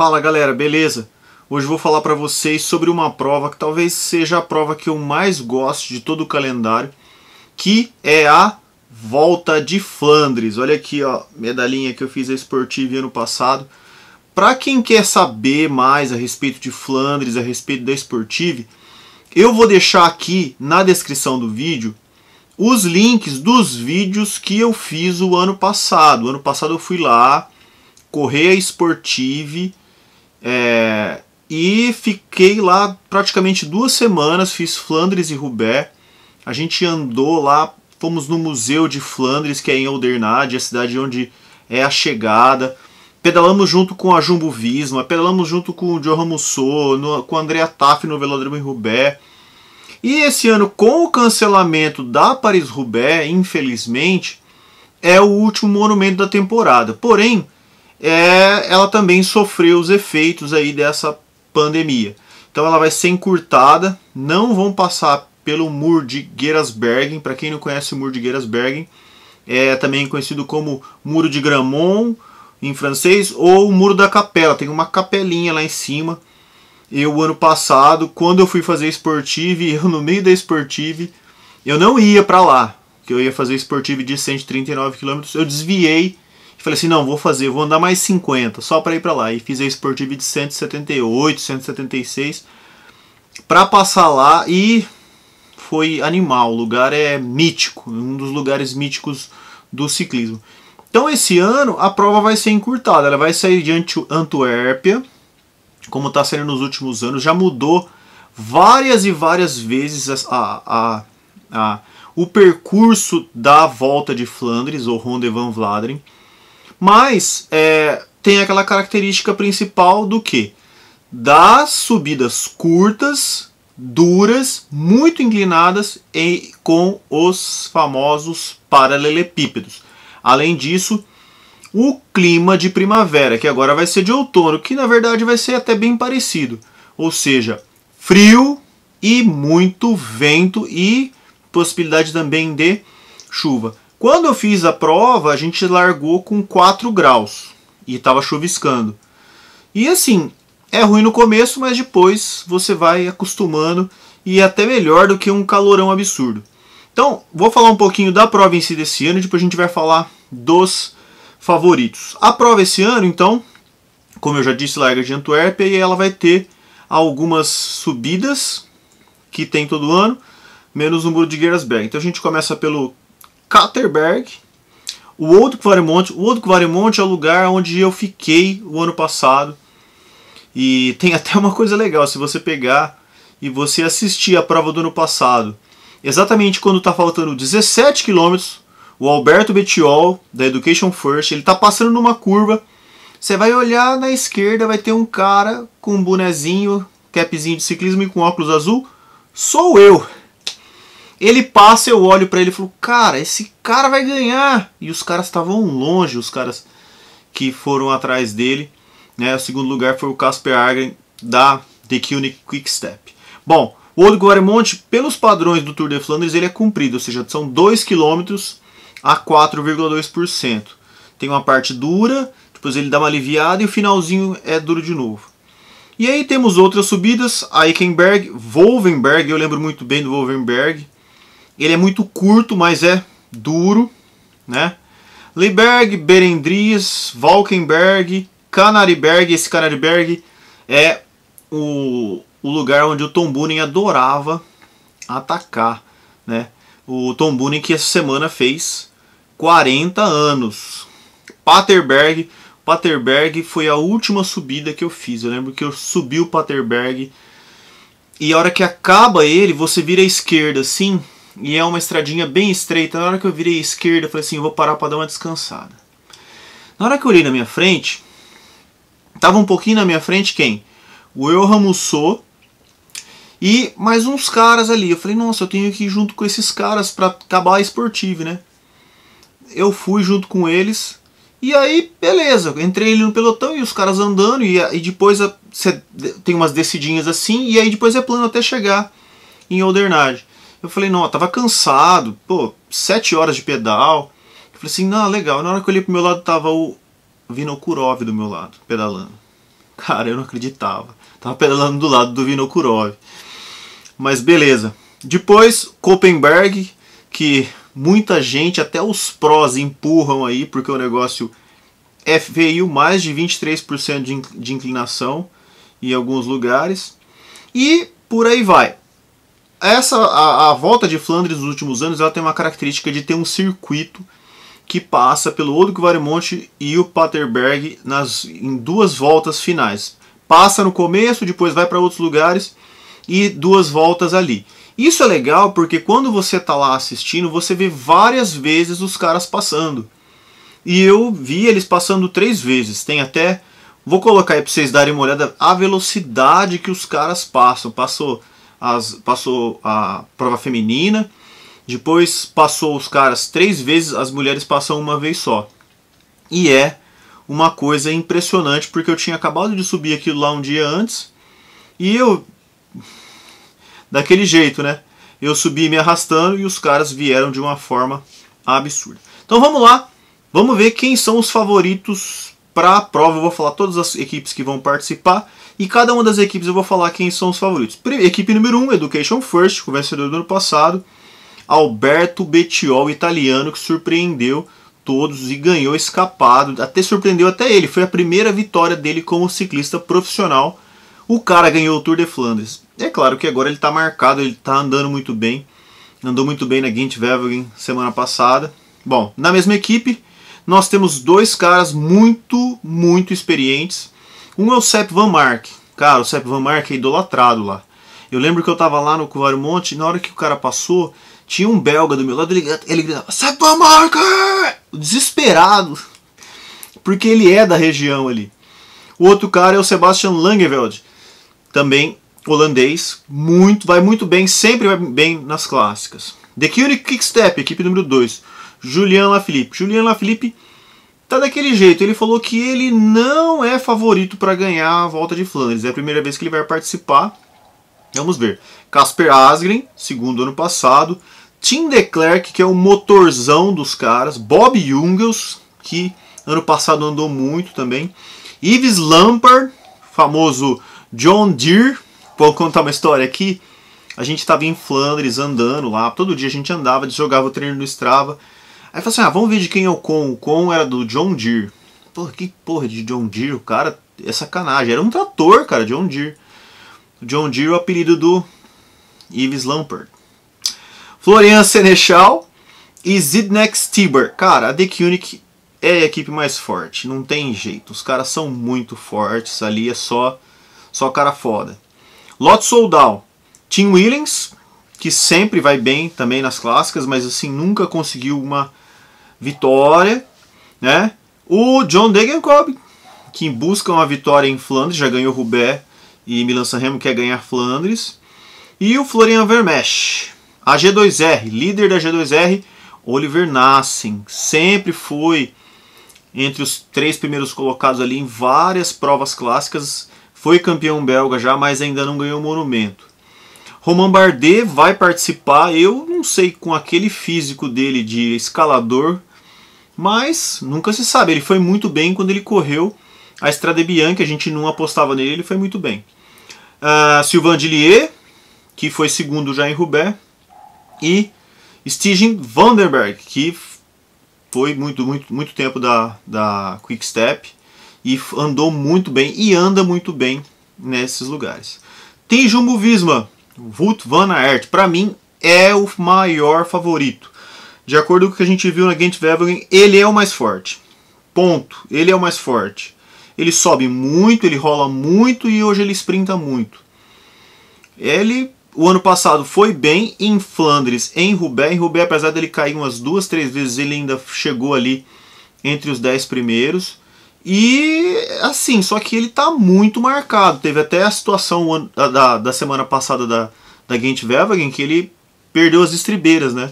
Fala galera, beleza? Hoje vou falar para vocês sobre uma prova que talvez seja a prova que eu mais gosto de todo o calendário, que é a Volta de Flandres. Olha aqui, ó, medalhinha que eu fiz a Sportive ano passado. Para quem quer saber mais a respeito de Flandres, a respeito da Sportive, eu vou deixar aqui na descrição do vídeo os links dos vídeos que eu fiz o ano passado. O ano passado eu fui lá correr a Sportive é, e fiquei lá praticamente duas semanas, fiz Flandres e Roubaix. A gente andou lá, fomos no Museu de Flandres, que é em Aldernade, a cidade onde é a chegada. Pedalamos junto com a Jumbo Visma, pedalamos junto com o Johan Musso, com o Andrea Taff no Velódromo em Roubaix. E esse ano, com o cancelamento da Paris-Roubaix, infelizmente, é o último monumento da temporada. Porém, é, ela também sofreu os efeitos aí dessa pandemia. Então ela vai ser encurtada, não vão passar pelo Mur de Gerasbergen. Para quem não conhece o Mur de Gerasbergen, é também conhecido como Muro de Gramont em francês ou o Muro da Capela. Tem uma capelinha lá em cima. Eu ano passado, quando eu fui fazer esportive, eu no meio da esportive, eu não ia para lá, que eu ia fazer esportive de 139 km, eu desviei e falei assim: não, vou fazer, vou andar mais 50 só para ir para lá. E fiz a esportiva de 178, 176 para passar lá e foi animal. O lugar é mítico, um dos lugares míticos do ciclismo. Então esse ano a prova vai ser encurtada, ela vai sair de Antuérpia, como está saindo nos últimos anos, já mudou várias e várias vezes a, a, a, o percurso da volta de Flandres ou Ronde van Vlaanderen. Mas é, tem aquela característica principal do que? Das subidas curtas, duras, muito inclinadas e com os famosos paralelepípedos. Além disso, o clima de primavera, que agora vai ser de outono, que na verdade vai ser até bem parecido. Ou seja, frio e muito vento e possibilidade também de chuva. Quando eu fiz a prova, a gente largou com 4 graus e estava chuviscando. E assim, é ruim no começo, mas depois você vai acostumando e é até melhor do que um calorão absurdo. Então, vou falar um pouquinho da prova em si desse ano e depois a gente vai falar dos favoritos. A prova esse ano, então, como eu já disse, larga de Antuérpia e ela vai ter algumas subidas que tem todo ano, menos o muro de Então a gente começa pelo Caterberg, o Old monte, O Old monte é o lugar onde eu fiquei o ano passado. E tem até uma coisa legal, se você pegar e você assistir a prova do ano passado, exatamente quando está faltando 17 quilômetros, o Alberto Betiol, da Education First, ele está passando numa curva. Você vai olhar na esquerda, vai ter um cara com um bonezinho, capzinho de ciclismo e com óculos azul. Sou eu! Ele passa, eu olho para ele e falo, cara, esse cara vai ganhar. E os caras estavam longe, os caras que foram atrás dele. Né? O segundo lugar foi o Casper Agren da The Quick Quickstep. Bom, o Old Guaremonte, pelos padrões do Tour de Flandres, ele é cumprido, ou seja, são 2 km a 4,2%. Tem uma parte dura, depois ele dá uma aliviada e o finalzinho é duro de novo. E aí temos outras subidas, a Eichenberg, Wolvenberg, eu lembro muito bem do Wolvenberg, ele é muito curto, mas é duro, né? Lieberg, Berendries, Valkenberg, Canariberg. Esse Canariberg é o, o lugar onde o Tom Boonen adorava atacar, né? O Tom Boonen que essa semana fez 40 anos. Paterberg, Paterberg foi a última subida que eu fiz. Eu lembro que eu subi o Paterberg e a hora que acaba ele, você vira à esquerda assim e é uma estradinha bem estreita. Na hora que eu virei à esquerda, eu falei assim, eu vou parar para dar uma descansada. Na hora que eu olhei na minha frente, tava um pouquinho na minha frente quem? O El Ramusso e mais uns caras ali. Eu falei, nossa, eu tenho que ir junto com esses caras para acabar a esportiva, né? Eu fui junto com eles. E aí, beleza, entrei ali no pelotão e os caras andando, e, e depois você tem umas descidinhas assim, e aí depois é plano até chegar em Aldernade. Eu falei, não, eu tava cansado, pô, sete horas de pedal. Eu falei assim, não, legal. Na hora que eu olhei pro meu lado, tava o Vinokurov do meu lado, pedalando. Cara, eu não acreditava. Tava pedalando do lado do Vinokurov. Mas beleza. Depois, Copenberg, que muita gente, até os prós empurram aí, porque o negócio é veio mais de 23% de inclinação em alguns lugares. E por aí vai essa a, a, volta de Flandres nos últimos anos ela tem uma característica de ter um circuito que passa pelo Olduvarimonte e o Paterberg nas, em duas voltas finais. Passa no começo, depois vai para outros lugares e duas voltas ali. Isso é legal porque quando você está lá assistindo, você vê várias vezes os caras passando. E eu vi eles passando três vezes. Tem até. Vou colocar aí para vocês darem uma olhada a velocidade que os caras passam. Passou as, passou a prova feminina, depois passou os caras três vezes, as mulheres passam uma vez só. E é uma coisa impressionante, porque eu tinha acabado de subir aquilo lá um dia antes, e eu. daquele jeito, né? Eu subi me arrastando e os caras vieram de uma forma absurda. Então vamos lá, vamos ver quem são os favoritos para a prova. Eu vou falar todas as equipes que vão participar e cada uma das equipes eu vou falar quem são os favoritos. Equipe número 1, um, Education First, o vencedor do ano passado. Alberto Betiol, italiano, que surpreendeu todos e ganhou escapado. Até surpreendeu até ele. Foi a primeira vitória dele como ciclista profissional. O cara ganhou o Tour de Flandres. É claro que agora ele está marcado, ele está andando muito bem. Andou muito bem na Gint Wevelgem semana passada. Bom, na mesma equipe, nós temos dois caras muito, muito experientes um é o Sepp Van Mark. Cara, o Sepp Van Mark é idolatrado lá. Eu lembro que eu tava lá no Covário Monte, na hora que o cara passou, tinha um belga do meu lado, ele, ele gritava, Sepp Van Mark! Desesperado. Porque ele é da região ali. O outro cara é o Sebastian Langeveld. Também holandês, muito, vai muito bem, sempre vai bem nas clássicas. The Cure Kickstep, equipe número 2. Julian Lafilippe. Julian Lafilippe tá daquele jeito. Ele falou que ele não é favorito para ganhar a volta de Flandres. É a primeira vez que ele vai participar. Vamos ver. Casper Asgren, segundo ano passado. Tim De Klerk, que é o motorzão dos caras. Bob Jungels, que ano passado andou muito também. Yves Lampard, famoso John Deere. Vou contar uma história aqui. A gente estava em Flandres andando lá. Todo dia a gente andava, jogava o treino no Strava. Aí falou assim: ah, vamos ver de quem é o Con. O Con era do John Deere. Porra, que porra de John Deere? O cara é sacanagem. Era um trator, cara, John Deere. John Deere, o apelido do Yves Lampert. Florian Senechal e Zidnek Tiber. Cara, a Decunic é a equipe mais forte, não tem jeito. Os caras são muito fortes, ali é só só cara foda. Lot Soldal, Tim Williams, que sempre vai bem também nas clássicas, mas assim nunca conseguiu uma vitória, né? O John Degenkolb, que busca uma vitória em Flandres, já ganhou Rubé e milan sanremo quer ganhar Flandres. E o Florian Vermesh, a G2R, líder da G2R, Oliver Nassen, sempre foi entre os três primeiros colocados ali em várias provas clássicas, foi campeão belga já, mas ainda não ganhou o monumento. Romain Bardet vai participar, eu não sei com aquele físico dele de escalador, mas nunca se sabe. Ele foi muito bem quando ele correu a Estrada Bianca. A gente não apostava nele, ele foi muito bem. Uh, Sylvain Dillier, que foi segundo já em Roubaix. E Stijn Vandenberg, que foi muito, muito, muito tempo da, da Quick Step e andou muito bem e anda muito bem nesses lugares. Tem Jumbo Visma, Wout van Aert, para mim é o maior favorito. De acordo com o que a gente viu na Gent Wevelgem, ele é o mais forte. Ponto. Ele é o mais forte. Ele sobe muito, ele rola muito e hoje ele sprinta muito. Ele, o ano passado, foi bem em Flandres, em Roubaix. Em Roubaix, apesar dele cair umas duas, três vezes, ele ainda chegou ali entre os dez primeiros. E assim, só que ele está muito marcado. Teve até a situação da, da, da semana passada da, da Gent Wevelgem que ele perdeu as estribeiras, né?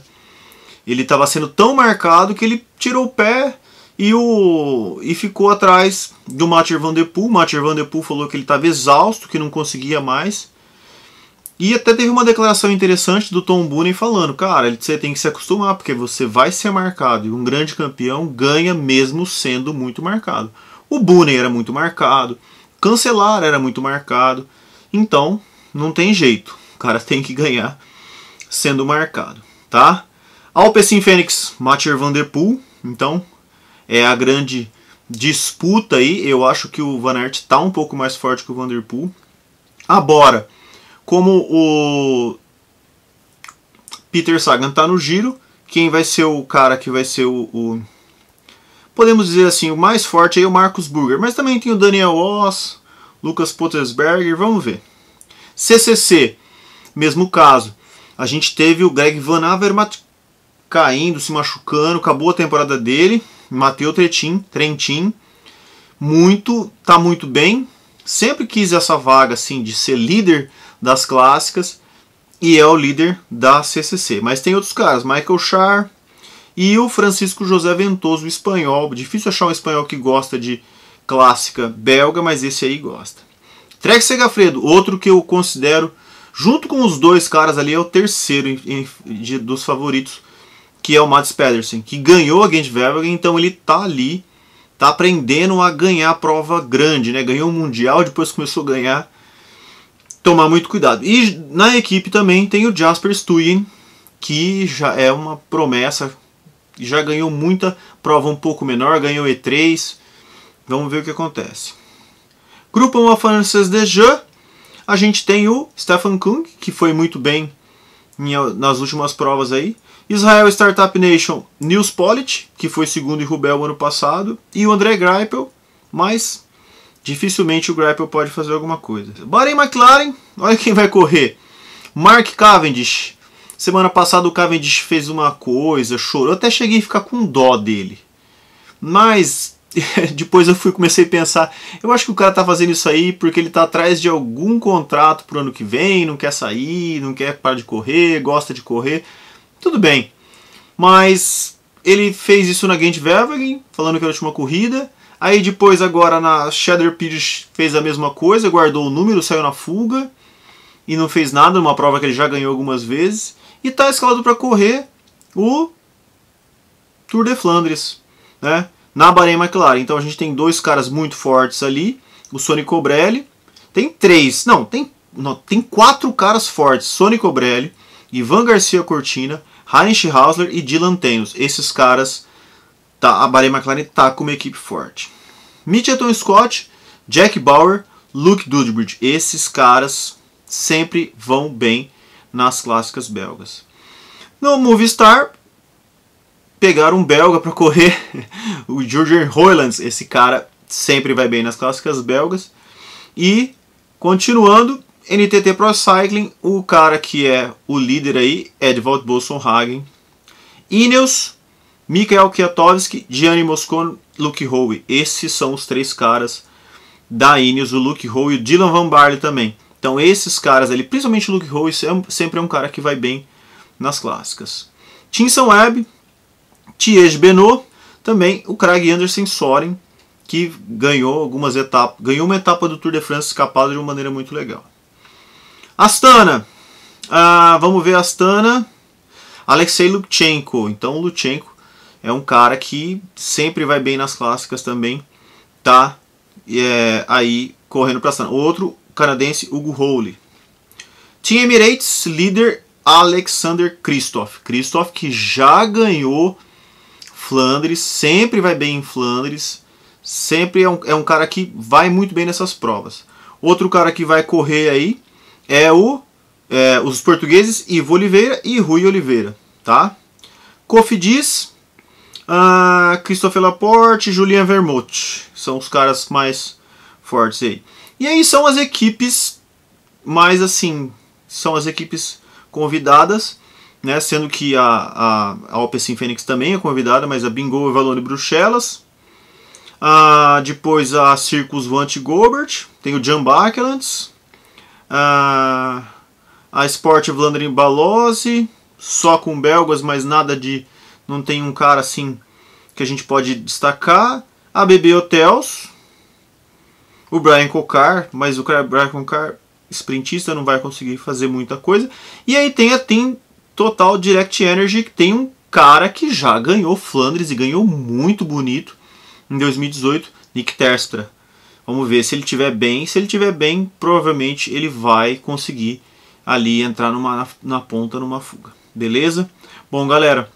Ele estava sendo tão marcado que ele tirou o pé e, o, e ficou atrás do Mathieu Van Der Poel. Mathieu Van Der Poel falou que ele estava exausto, que não conseguia mais. E até teve uma declaração interessante do Tom Boonen falando, cara, você tem que se acostumar, porque você vai ser marcado. E um grande campeão ganha mesmo sendo muito marcado. O Boonen era muito marcado, Cancelar era muito marcado. Então, não tem jeito. O cara tem que ganhar sendo marcado, tá? Alpecin Fênix, Mathieu Van Der Poel, então é a grande disputa aí. Eu acho que o Van Aert está um pouco mais forte que o Van Der Poel. Agora, como o Peter Sagan está no giro, quem vai ser o cara que vai ser o, o podemos dizer assim, o mais forte aí é o Marcus Burger, mas também tem o Daniel Oss, Lucas Pottersberger, vamos ver. CCC, mesmo caso. A gente teve o Greg Van Avermaet caindo, se machucando, acabou a temporada dele. Mateu Tretin, Trentin, muito, tá muito bem. Sempre quis essa vaga assim de ser líder das clássicas e é o líder da CCC. Mas tem outros caras, Michael Char e o Francisco José Ventoso, espanhol. Difícil achar um espanhol que gosta de clássica belga, mas esse aí gosta. Trek Segafredo, outro que eu considero, junto com os dois caras ali, é o terceiro em, em, de, dos favoritos que é o Mats Pedersen, que ganhou a Gent Wevelgem, então ele tá ali, tá aprendendo a ganhar a prova grande, né? Ganhou o Mundial, depois começou a ganhar. Tomar muito cuidado. E na equipe também tem o Jasper Stuyen, que já é uma promessa, já ganhou muita prova um pouco menor, ganhou E3. Vamos ver o que acontece. Grupo 1 Frances Dejean, a gente tem o Stefan Kung, que foi muito bem nas últimas provas aí. Israel Startup Nation, News Polit, que foi segundo em Rubel ano passado, e o André Greipel, mas dificilmente o Greipel pode fazer alguma coisa. em McLaren, olha quem vai correr. Mark Cavendish. Semana passada o Cavendish fez uma coisa, chorou, até cheguei a ficar com dó dele. Mas depois eu fui comecei a pensar, eu acho que o cara tá fazendo isso aí porque ele tá atrás de algum contrato pro ano que vem, não quer sair, não quer parar de correr, gosta de correr. Tudo bem. Mas ele fez isso na Gent Wevelgem, falando que era a última corrida. Aí depois, agora na Cheddar Pires, fez a mesma coisa, guardou o número, saiu na fuga e não fez nada, uma prova que ele já ganhou algumas vezes. E está escalado para correr o Tour de Flandres, né? na Bahrein McLaren. Então a gente tem dois caras muito fortes ali, o Sony Cobrelli. Tem três, não, tem, não, tem quatro caras fortes: Sony Cobrelli, Ivan Garcia Cortina, Heinrich Hausler e Dylan Tenos, Esses caras, tá, a Barry McLaren tá com uma equipe forte. Mitchelton Scott, Jack Bauer, Luke Dudbridge. Esses caras sempre vão bem nas clássicas belgas. No Movistar, pegaram um belga para correr, o Jurgen Hoylands. Esse cara sempre vai bem nas clássicas belgas. E, continuando, NTT Pro Cycling, o cara que é o líder aí é Edvald Bolsonhagen. Ineos, Mikhail Kwiatkowski, Gianni Moscon, Luke Howe. Esses são os três caras da Ineos, o Luke Howe e o Dylan Van Barley também. Então esses caras ali, principalmente o Luke Howe, sempre é um cara que vai bem nas clássicas. Tinson Webb, Thiers Benot, também o Craig Anderson Soren, que ganhou algumas etapas, ganhou uma etapa do Tour de France escapado de uma maneira muito legal. Astana. Ah, vamos ver Astana. Alexei Lutsenko. Então, Lutsenko é um cara que sempre vai bem nas clássicas também. Tá é, aí correndo para Astana. Outro canadense, Hugo Holy. Team Emirates, líder Alexander Kristoff. Kristoff que já ganhou Flandres, sempre vai bem em Flandres, sempre é um, é um cara que vai muito bem nessas provas. Outro cara que vai correr aí é o é, os portugueses Ivo Oliveira e Rui Oliveira, tá? Cofidis, uh, ah, Christopher Laporte, Julian Vermouth, são os caras mais fortes aí. E aí são as equipes mais assim, são as equipes convidadas, né? Sendo que a, a, a Alpecin Fênix também é convidada, mas a Bingo, Valone Bruxelas. Uh, depois a Circus Vant Gobert, tem o Jan Bakelands, a, a Sport Vlandrin Balose só com belgas, mas nada de. Não tem um cara assim que a gente pode destacar. A BB Hotels, o Brian Cocar, mas o Brian Cocar, sprintista, não vai conseguir fazer muita coisa. E aí tem a Team Total Direct Energy, que tem um cara que já ganhou Flandres e ganhou muito bonito em 2018, Nick Terstra Vamos ver se ele tiver bem. Se ele tiver bem, provavelmente ele vai conseguir ali entrar numa, na, na ponta numa fuga. Beleza? Bom, galera,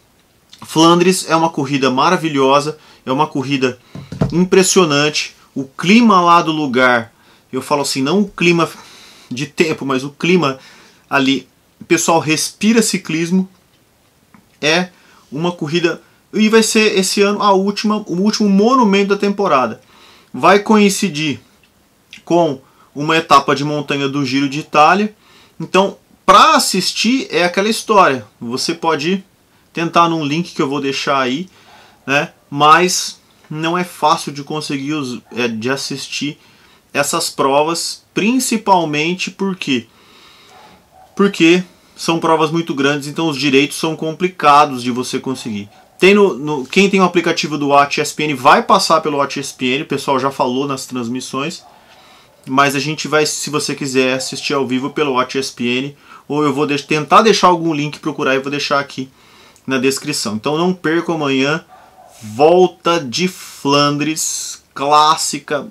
Flandres é uma corrida maravilhosa, é uma corrida impressionante. O clima lá do lugar, eu falo assim, não o clima de tempo, mas o clima ali, o pessoal respira ciclismo. É uma corrida e vai ser esse ano a última, o último monumento da temporada vai coincidir com uma etapa de montanha do Giro de Itália. Então, para assistir é aquela história. Você pode tentar num link que eu vou deixar aí, né? Mas não é fácil de conseguir os, é, de assistir essas provas, principalmente porque porque são provas muito grandes, então os direitos são complicados de você conseguir. Tem no, no, quem tem o aplicativo do Watch ESPN vai passar pelo Watch ESPN, o pessoal já falou nas transmissões. Mas a gente vai, se você quiser assistir ao vivo pelo Watch ESPN, ou eu vou de tentar deixar algum link, procurar e vou deixar aqui na descrição. Então não perca amanhã, volta de Flandres, clássica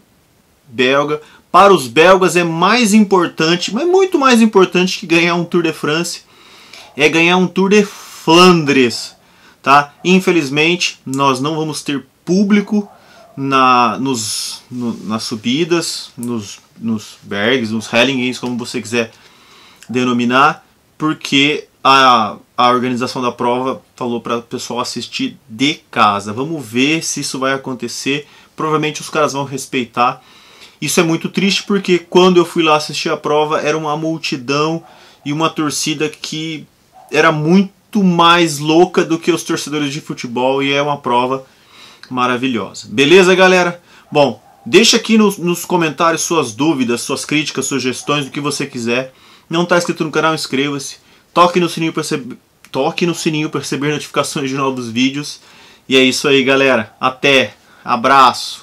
belga. Para os belgas é mais importante, mas muito mais importante que ganhar um Tour de France, é ganhar um Tour de Flandres tá? Infelizmente, nós não vamos ter público na, nos, no, nas subidas, nos, nos bergs, nos hellings, como você quiser denominar, porque a, a organização da prova falou para o pessoal assistir de casa. Vamos ver se isso vai acontecer. Provavelmente os caras vão respeitar. Isso é muito triste porque quando eu fui lá assistir a prova era uma multidão e uma torcida que era muito muito mais louca do que os torcedores de futebol e é uma prova maravilhosa. Beleza, galera? Bom, deixa aqui nos, nos comentários suas dúvidas, suas críticas, sugestões, o que você quiser. Não está inscrito no canal, inscreva-se. Toque no sininho para receber toque no sininho para receber notificações de novos vídeos. E é isso aí, galera. Até. Abraço.